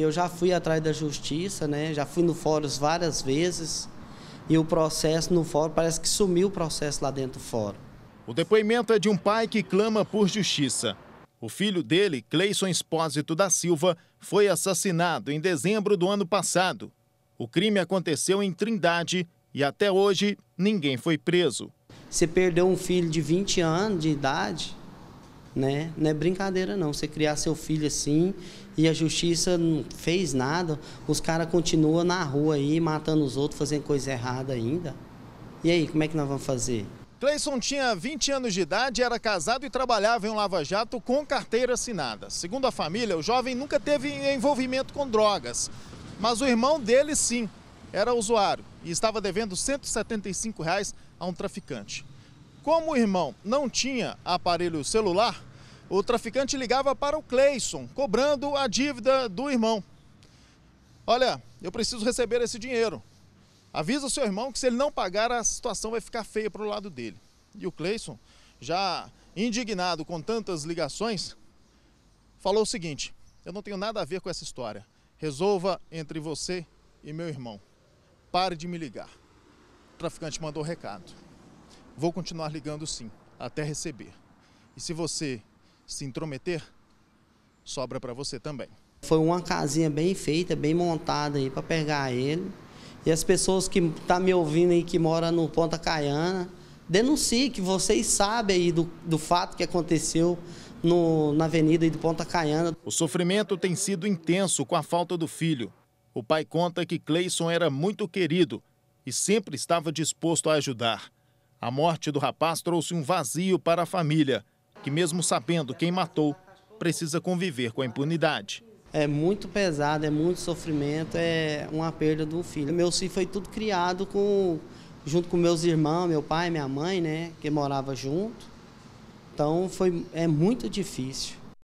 Eu já fui atrás da justiça, né? Já fui no fórum várias vezes e o processo no fórum parece que sumiu o processo lá dentro do fórum. O depoimento é de um pai que clama por justiça. O filho dele, Cleison Espósito da Silva, foi assassinado em dezembro do ano passado. O crime aconteceu em Trindade e até hoje ninguém foi preso. Você perdeu um filho de 20 anos de idade, né? Não é brincadeira não. Você criar seu filho assim e a justiça não fez nada, os caras continuam na rua aí, matando os outros, fazendo coisa errada ainda. E aí, como é que nós vamos fazer? Cleison tinha 20 anos de idade, era casado e trabalhava em um lava-jato com carteira assinada. Segundo a família, o jovem nunca teve envolvimento com drogas, mas o irmão dele sim, era usuário e estava devendo R$ 175 a um traficante. Como o irmão não tinha aparelho celular, o traficante ligava para o Cleison, cobrando a dívida do irmão. Olha, eu preciso receber esse dinheiro. Avisa o seu irmão que se ele não pagar, a situação vai ficar feia para o lado dele. E o Cleison, já indignado com tantas ligações, falou o seguinte: Eu não tenho nada a ver com essa história. Resolva entre você e meu irmão. Pare de me ligar. O traficante mandou o recado. Vou continuar ligando sim, até receber. E se você se intrometer, sobra para você também. Foi uma casinha bem feita, bem montada aí para pegar ele. E as pessoas que estão tá me ouvindo aí, que moram no Ponta Caiana, denuncie que vocês sabem aí do, do fato que aconteceu no, na avenida aí Ponta Caiana. O sofrimento tem sido intenso com a falta do filho. O pai conta que Cleison era muito querido e sempre estava disposto a ajudar. A morte do rapaz trouxe um vazio para a família que, mesmo sabendo quem matou, precisa conviver com a impunidade. É muito pesado, é muito sofrimento, é uma perda do filho. Meu filho foi tudo criado com, junto com meus irmãos, meu pai, minha mãe, né, que morava junto. Então foi, é muito difícil.